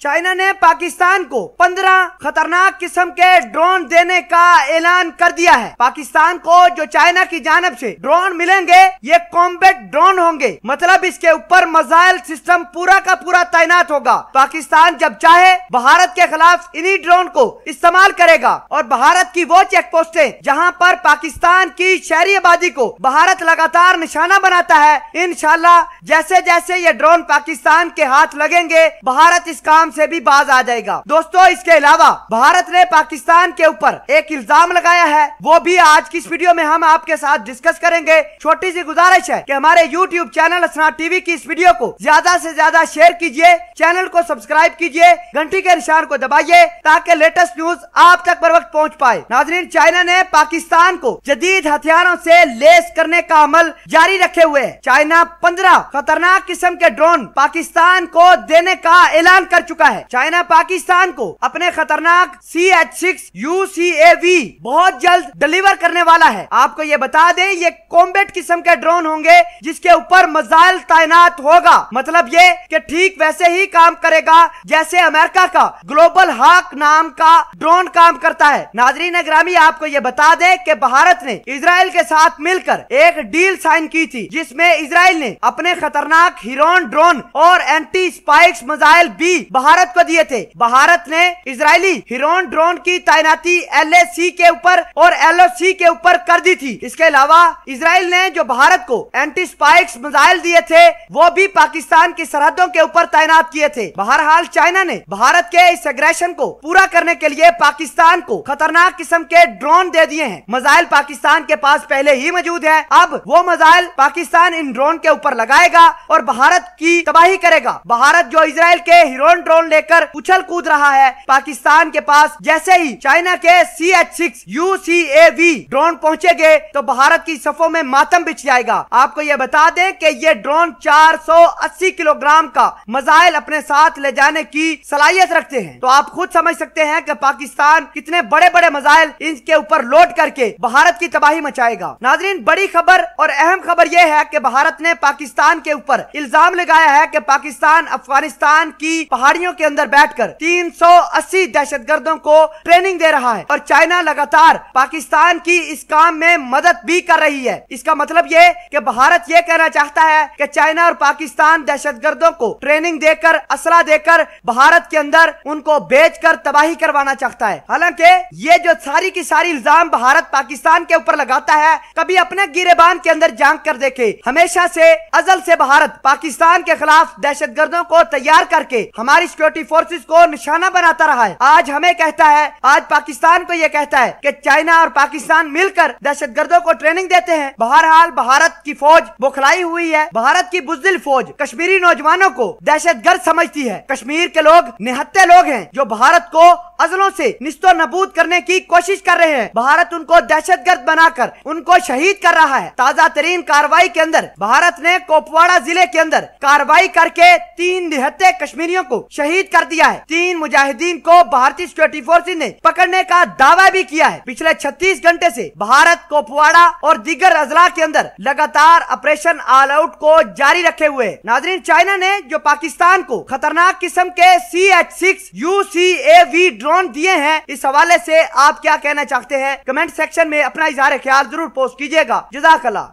China ने पाकिस्तान को 15 खतरनाक किस्म के ड्रोन देने का ऐलान कर दिया है पाकिस्तान को जो चाइना की जानब से ड्रोन मिलेंगे ये कॉम्बैट ड्रोन होंगे मतलब इसके ऊपर मजाइल सिस्टम पूरा का पूरा तैनात होगा पाकिस्तान जब चाहे भारत के खिलाफ इन्हीं ड्रोन को इस्तेमाल करेगा और भारत की वो चेक पोस्टे जहाँ पर पाकिस्तान की शहरी आबादी को भारत लगातार निशाना बनाता है इन जैसे जैसे ये ड्रोन पाकिस्तान के हाथ लगेंगे भारत इस काम इल्जाम से भी बाज आ जाएगा दोस्तों इसके अलावा भारत ने पाकिस्तान के ऊपर एक इल्जाम लगाया है वो भी आज की इस वीडियो में हम आपके साथ डिस्कस करेंगे छोटी सी गुजारिश है की हमारे यूट्यूब चैनल असना टीवी की इस वीडियो को ज्यादा ऐसी ज्यादा शेयर कीजिए चैनल को सब्सक्राइब कीजिए घंटी के निशान को दबाइए ताकि लेटेस्ट न्यूज आप तक पर वक्त पहुँच पाए नाजरीन चाइना ने पाकिस्तान को जदीद हथियारों ऐसी लेस करने का अमल जारी रखे हुए चाइना पंद्रह खतरनाक किस्म के ड्रोन पाकिस्तान को देने का ऐलान कर चुका चुका है चाइना पाकिस्तान को अपने खतरनाक C H six U C A V बहुत जल्द डिलीवर करने वाला है आपको ये बता दें ये कॉम्बेट किस्म के ड्रोन होंगे जिसके ऊपर मिसाइल तैनात होगा मतलब ये कि ठीक वैसे ही काम करेगा जैसे अमेरिका का ग्लोबल हाक नाम का ड्रोन काम करता है नाजरीन ग्रामी आपको ये बता दें कि भारत ने इसराइल के साथ मिलकर एक डील साइन की थी जिसमें इसराइल ने अपने खतरनाक हिरोन ड्रोन और एंटी स्पाइक्स मिसाइल भी भारत को दिए थे भारत ने इसराइली हिरोन ड्रोन की तैनाती एल के ऊपर और एल के ऊपर कर दी थी इसके अलावा इसराइल ने जो भारत को एंटी स्पाइक मिसाइल दिए थे वो भी पाकिस्तान की सरहदों के ऊपर तैनात किए थे बहरहाल चाइना ने भारत के इस एग्रेशन को पूरा करने के लिए पाकिस्तान को खतरनाक किस्म के ड्रोन दे दिए हैं मिसाइल पाकिस्तान के पास पहले ही मौजूद है अब वो मिसाइल पाकिस्तान इन ड्रोन के ऊपर लगाएगा और भारत की तबाही करेगा भारत जो इसराइल के हिरोन ड्रोन ड्रोन लेकर उछल कूद रहा है पाकिस्तान के पास जैसे ही चाइना के C H six U C A V drone पहुँचेंगे तो भारत की सफों में मातम बिछ जाएगा आपको ये बता दें कि ये ड्रोन 480 किलोग्राम का मजाइल अपने साथ ले जाने की सलाहियत रखते हैं तो आप खुद समझ सकते हैं कि पाकिस्तान कितने बड़े बड़े मजाइल इनके ऊपर लोड करके भारत की तबाही मचाएगा नाजरीन बड़ी खबर और अहम खबर यह है कि भारत ने पाकिस्तान के ऊपर इल्जाम लगाया है कि पाकिस्तान अफगानिस्तान की पहाड़ियों गाड़ियों के अंदर बैठकर 380 दहशतगर्दों को ट्रेनिंग दे रहा है और चाइना लगातार पाकिस्तान की इस काम में मदद भी कर रही है इसका मतलब ये कि भारत ये कहना चाहता है कि चाइना और पाकिस्तान दहशतगर्दों को ट्रेनिंग देकर असला देकर भारत के अंदर उनको बेच कर तबाही करवाना चाहता है हालांकि ये जो सारी की सारी इल्जाम भारत पाकिस्तान के ऊपर लगाता है कभी अपने गिरेबान के अंदर जांच कर देखे हमेशा से अजल से भारत पाकिस्तान के खिलाफ दहशतगर्दों को तैयार करके हमारी सिक्योरिटी फोर्सेज को निशाना बनाता रहा है आज हमें कहता है आज पाकिस्तान को ये कहता है कि चाइना और पाकिस्तान मिलकर दहशत को ट्रेनिंग देते हैं बहरहाल भारत की फौज बौखलाई हुई है भारत की बुजदिल फौज कश्मीरी नौजवानों को दहशत गर्द समझती है कश्मीर के लोग निहत्ते लोग हैं जो भारत को अजलों से निस्तो नबूद करने की कोशिश कर रहे हैं भारत उनको दहशत गर्द बनाकर उनको शहीद कर रहा है ताजा तरीन कार्रवाई के अंदर भारत ने कोपवाड़ा जिले के अंदर कार्रवाई करके तीन निहत्ते कश्मीरियों को शहीद कर दिया है तीन मुजाहिदीन को भारतीय सिक्योरिटी फोर्स ने पकड़ने का दावा भी किया है पिछले छत्तीस घंटे ऐसी भारत कोपवाड़ा और दीगर अजला के अंदर लगातार ऑपरेशन ऑल आउट को जारी रखे हुए नाजरीन चाइना ने जो पाकिस्तान को खतरनाक किस्म के C H six U C A V drone दिए हैं इस हवाले से आप क्या कहना चाहते हैं कमेंट सेक्शन में अपना इजहार ख्याल जरूर पोस्ट कीजिएगा जजाकला